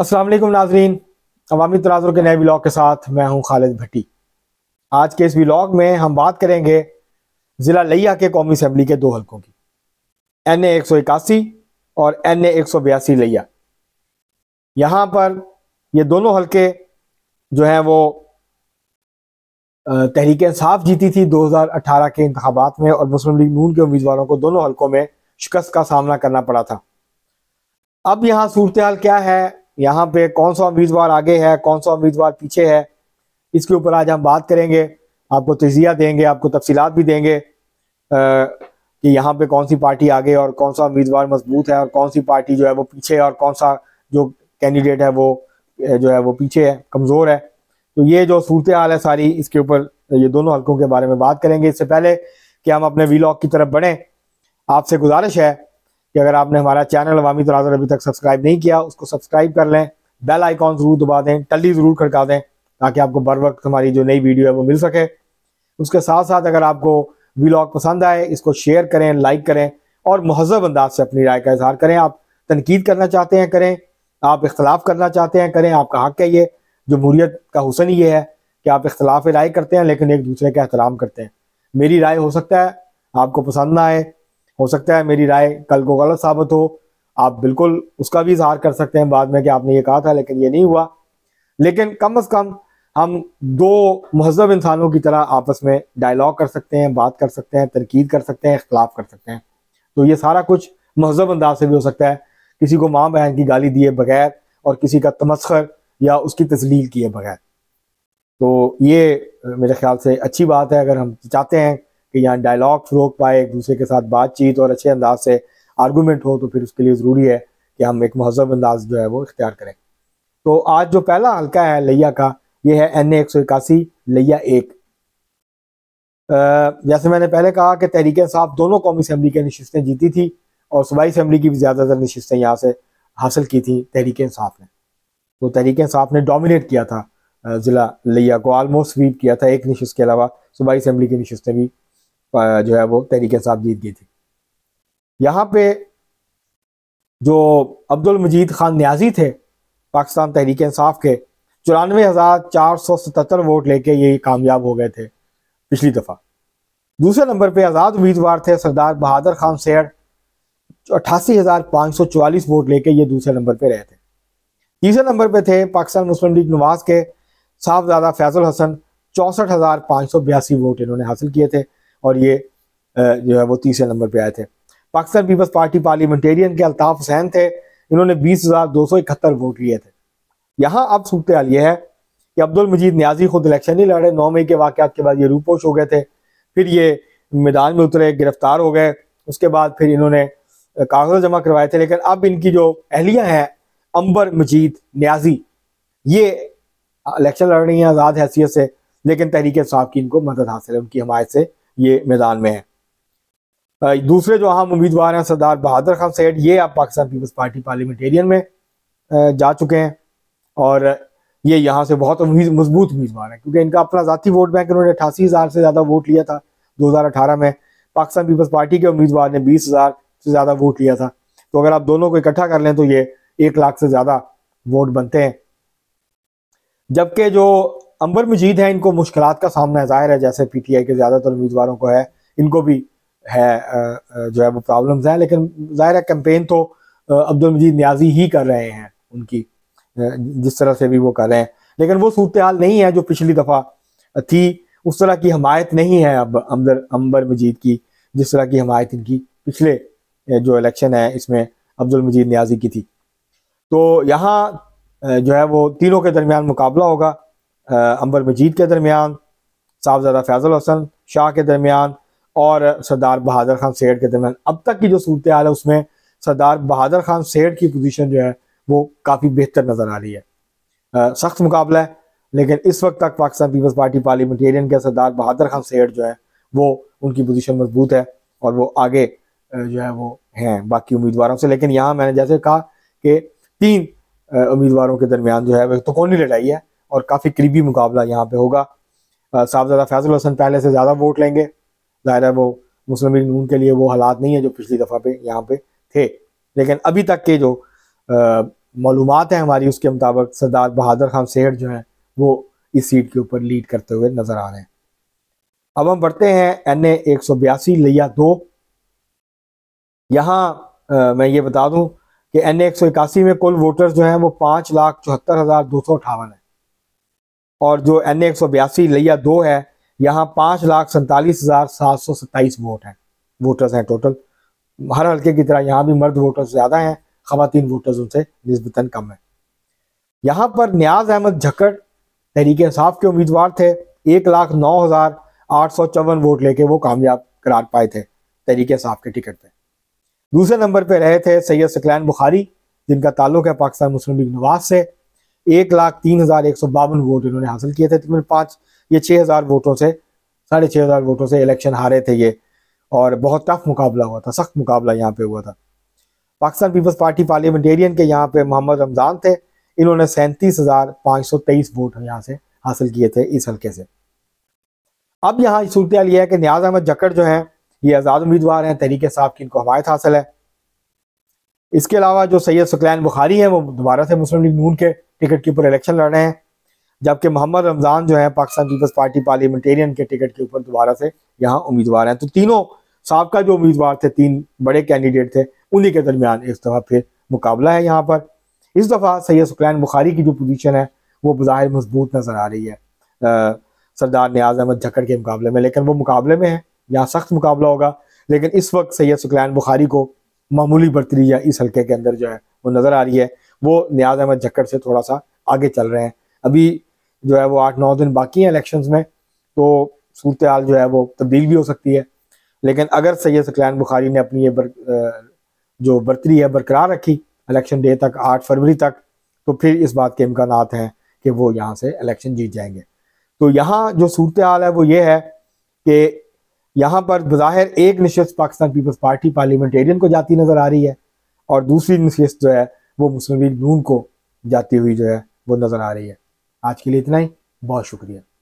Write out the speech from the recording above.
असलम नाजरीन अवामी तनाजुर के नए ब्लॉग के साथ मैं हूं खालिद भट्टी आज के इस ब्लॉग में हम बात करेंगे ज़िला लिया के कौमी असम्बली के दो हलकों की एन ए एक सौ इक्यासी और एन ए एक सौ बयासी लिया यहाँ पर ये दोनों हलके जो हैं वो तहरीक साफ जीती थी 2018 के इंतबात में और मुस्लिम लीग नून के उम्मीदवारों को दोनों हलकों में शिकस्त का सामना करना पड़ा था अब यहाँ सूरत हाल क्या है यहाँ पे कौन सा उम्मीदवार आगे है कौन सा उम्मीदवार पीछे है इसके ऊपर आज हम बात करेंगे आपको तजिया देंगे आपको तफसीत भी देंगे आ, कि यहाँ पे कौन सी पार्टी आगे और कौन सा उम्मीदवार मजबूत है और कौन सी पार्टी जो है वो पीछे है और कौन सा जो कैंडिडेट है वो जो है वो पीछे है कमज़ोर है तो ये जो सूरत हाल है सारी इसके ऊपर ये दोनों हल्कों के बारे में बात करेंगे इससे पहले कि हम अपने वीलॉग की तरफ बढ़ें आपसे गुजारिश है कि अगर आपने हमारा चैनल अवामी तराजर अभी तक सब्सक्राइब नहीं किया उसको सब्सक्राइब कर लें बेल आइकॉन ज़रूर दबा दें टली ज़रूर खड़का दें ताकि आपको बर वक्त हमारी जो नई वीडियो है वो मिल सके उसके साथ साथ अगर आपको वीलॉग पसंद आए इसको शेयर करें लाइक करें और महजब अंदाज से अपनी राय का इजहार करें आप तनकीद करना चाहते हैं करें आप इख्तलाफ करना चाहते हैं करें आपका हक है ये जमहूरियत का हुसन ये है कि आप इख्तलाफ राय करते हैं लेकिन एक दूसरे का एहतराम करते हैं मेरी राय हो सकता है आपको पसंद ना आए हो सकता है मेरी राय कल को गलत साबित हो आप बिल्कुल उसका भी इजहार कर सकते हैं बाद में कि आपने ये कहा था लेकिन ये नहीं हुआ लेकिन कम अज कम हम दो महजब इंसानों की तरह आपस में डायलॉग कर सकते हैं बात कर सकते हैं तरकीद कर सकते हैं इख्तलाफ कर सकते हैं तो ये सारा कुछ महजब अंदाज से भी हो सकता है किसी को माँ बहन की गाली दिए बगैर और किसी का तमस्खर या उसकी तस्लील किए बगैर तो ये मेरे ख्याल से अच्छी बात है अगर हम चाहते हैं कि यहाँ डायलॉग रोक पाए एक दूसरे के साथ बातचीत और अच्छे अंदाज से आर्गूमेंट हो तो फिर उसके लिए ज़रूरी है कि हम एक महजब अंदाज जो है वो इख्तियार करें तो आज जो पहला हल्का है लिया का ये है एन ए एक सौ इक्यासी लिया एक जैसे मैंने पहले कहा कि तहरीक साहब दोनों कौमी असम्बली की नशस्तें जीती थी और सूबाई असम्बली की भी ज़्यादातर नशस्तें यहाँ से हासिल की थी तहरीक इंसाफ ने तो तहरीक इंसाफ ने डोमिनेट किया था ज़िला लिया को आलमोस्ट स्वीप किया था एक नशस्त के अलावा सूबाई असम्बली की नशस्तें भी जो है वो तरीके साहब जीत गई थी यहाँ पे जो अब्दुल मजीद खान न्याजी थे पाकिस्तान तहरीक इंसाफ के चौरानवे हज़ार चार सौ सतहत्तर वोट लेके ये कामयाब हो गए थे पिछली दफ़ा दूसरे नंबर पे आज़ाद उम्मीदवार थे सरदार बहादुर खान सेठ अट्ठासी हज़ार पाँच सौ चवालीस वोट लेके ये दूसरे नंबर पे रहे थे तीसरे नंबर पे थे पाकिस्तान मुस्लिम लीग नवाज के साहबजादा फैजुल हसन चौंसठ हज़ार पाँच सौ बयासी वोट इन्होंने हासिल किए थे और ये जो है वो तीसरे नंबर पे आए थे पाकिस्तान पीपल्स पार्टी पार्लियामेंटेरियन के अल्ताफ़ हुसैन थे इन्होंने बीस हज़ार दो सौ इकहत्तर वोट लिए थे यहाँ अब सूरत हाल ये है कि अब्दुल मजीद न्याजी खुद इलेक्शन नहीं लड़े नौ मई के वाकत के बाद ये रूपोश हो गए थे फिर ये मैदान में उतरे गिरफ्तार हो गए उसके बाद फिर इन्होंने कागज जमा करवाए थे लेकिन अब इनकी जो अहलियाँ हैं अंबर मजीद न्याजी ये इलेक्शन लड़ रही हैं आज़ाद हैसियत से लेकिन तहरीक साहब की इनको मदद हासिल है उनकी हमायत से ये मैदान में है दूसरे जो अहम उम्मीदवार हैं सरदार बहादुर खान सैद ये आप पाकिस्तान पीपल्स पार्टी पार्लियामेंटेरियन में जा चुके हैं और ये यहाँ से बहुत उम्मीद मजबूत उम्मीदवार हैं क्योंकि इनका अपना ज़ाती वोट बैंक इन्होंने अठासी हज़ार से ज़्यादा वोट लिया था 2018 में पाकिस्तान पीपल्स पार्टी के उम्मीदवार ने बीस हज़ार से ज़्यादा वोट लिया था तो अगर आप दोनों को इकट्ठा कर लें तो ये एक लाख से ज़्यादा वोट बनते हैं जबकि जो अंबर मजीद है इनको मुश्किल का सामना है जाहिर है जैसे पी टी आई के ज़्यादातर उम्मीदवारों को है इनको भी है जो है वो प्रॉब्लम्स हैं लेकिन जाहिर है कैंपेन तो अब्दुल मजीद न्याजी ही कर रहे हैं उनकी जिस तरह से भी वो कर रहे हैं लेकिन वो सूरत हाल नहीं है जो पिछली दफ़ा थी उस तरह की हमायत नहीं है अब अंबर अंबर मजीद की जिस तरह की हमायत इनकी पिछले जो इलेक्शन है इसमें अब्दुल मजीद न्याजी की थी तो यहाँ जो है वो तीनों के दरमियान मुकाबला होगा अम्बर मजीद के दरमियान साहबजादा फैज़ल हसन शाह के दरमियान और सरदार बहादुर खान सेठ के दरमियान अब तक की जो सूरत हाल है उसमें सरदार बहादुर खान सेठ की पोजीशन जो है वो काफ़ी बेहतर नज़र आ रही है सख्त मुकाबला है लेकिन इस वक्त तक पाकिस्तान पीपल्स पार्टी पार्लियामेंटेरियन के सरदार बहादुर खान सेठ जो है वो उनकी पोजीशन मजबूत है और वो आगे जो है वो हैं बाकी उम्मीदवारों से लेकिन यहाँ मैंने जैसे कहा कि तीन उम्मीदवारों के दरमियान जो है वो तो कौन लड़ाई है और काफ़ी करीबी मुकाबला यहाँ पे होगा साहबजादा फैजल हसन पहले से ज़्यादा वोट लेंगे ज़ाहिर है वो मुस्लिम लीग नून के लिए वो हालात नहीं है जो पिछली दफ़ा पे यहाँ पे थे लेकिन अभी तक के जो मालूम हैं हमारी उसके मुताबिक सरदार बहादुर खान सेठ जो हैं वो इस सीट के ऊपर लीड करते हुए नज़र आ रहे हैं अब हम बढ़ते हैं एन ए एक सौ बयासी लिया दो यहाँ मैं ये बता दूं कि एन ए एक सौ इक्यासी में कुल वोटर्स जो हैं वो पाँच लाख चौहत्तर हज़ार दो सौ अठावन है और जो एन एक सौ बयासी लिया दो है यहाँ पाँच लाख सैंतालीस हज़ार सात सौ सत्ताईस वोट हैं वोटर्स हैं टोटल हर हल्के की तरह यहाँ भी मर्द वोटर्स ज़्यादा हैं खातन वोटर्स उनसे नस्बता कम है यहाँ पर न्याज अहमद झक्कड़ तहरीक इंसाफ के उम्मीदवार थे एक लाख नौ हज़ार आठ सौ चौवन वोट लेके वो कामयाब करार पाए थे तहरीक इंसाफ के टिकट पे दूसरे नंबर पर रहे थे सैयद सकलैन बुखारी जिनका ताल्लुक है पाकिस्तान मुस्लिम लीग नवाज से एक लाख तीन हजार एक सौ बावन वोट इन्होंने हासिल किए थे तकरीबन पांच ये छः हजार वोटों से साढ़े छः हजार वोटों से इलेक्शन हारे थे ये और बहुत टफ मुकाबला हुआ था सख्त मुकाबला यहाँ पे हुआ था पाकिस्तान पीपल्स पार्टी पार्लियामेंटेरियन के यहाँ पे मोहम्मद रमज़ान थे इन्होंने सैंतीस हजार पाँच सौ तेईस वोट यहाँ से हासिल किए थे इस हल्के से अब यहाँ सूरत यह है कि न्याज अहमद जकड़ जो है ये आज़ाद उम्मीदवार हैं तहरीक साहब की इनको हमायत हासिल है इसके अलावा जो सैयद सुकलैन बुखारी हैं वो दोबारा से मुस्लिम लीग नून के टिकट के ऊपर इलेक्शन लड़ रहे हैं जबकि मोहम्मद रमज़ान जो है पाकिस्तान पीपल्स पार्टी पार्लियामेंटेरियन के टिकट के ऊपर दोबारा से यहाँ उम्मीदवार हैं तो तीनों सबका जो उम्मीदवार थे तीन बड़े कैंडिडेट थे उन्हीं के दरमियान इस दफ़ा फिर मुकाबला है यहाँ पर इस दफ़ा सैयद सुकलैन बुखारी की जो पोजीशन है वो बज़ाहिर मजबूत नज़र आ रही है सरदार न्याज अहमद झक्कड़ के मुकाबले में लेकिन वो मुकाबले में है यहाँ सख्त मुकाबला होगा लेकिन इस वक्त सैयद सुकलैन बुखारी को मामूली बरतरी या इस हल्के के अंदर जो है वो नज़र आ रही है वो न्याज अहमद जक्कर से थोड़ा सा आगे चल रहे हैं अभी जो है वो आठ नौ दिन बाकी हैं इलेक्शन में तो सूरत हाल जो है वो तब्दील भी हो सकती है लेकिन अगर सैयद सकलैन बुखारी ने अपनी ये बर, जो बर्तरी है बरकरार रखी इलेक्शन डे तक आठ फरवरी तक तो फिर इस बात के इम्कान हैं कि वो यहाँ से इलेक्शन जीत जाएंगे तो यहाँ जो सूरत हाल है वो ये है कि यहाँ पर बज़ाहिर एक नशस्त पाकिस्तान पीपल्स पार्टी पार्लियामेंटेरियन को जाती नज़र आ रही है और दूसरी नशस्त जो है वो मुस्लिम लीग नून को जाती हुई जो है वो नज़र आ रही है आज के लिए इतना ही बहुत शुक्रिया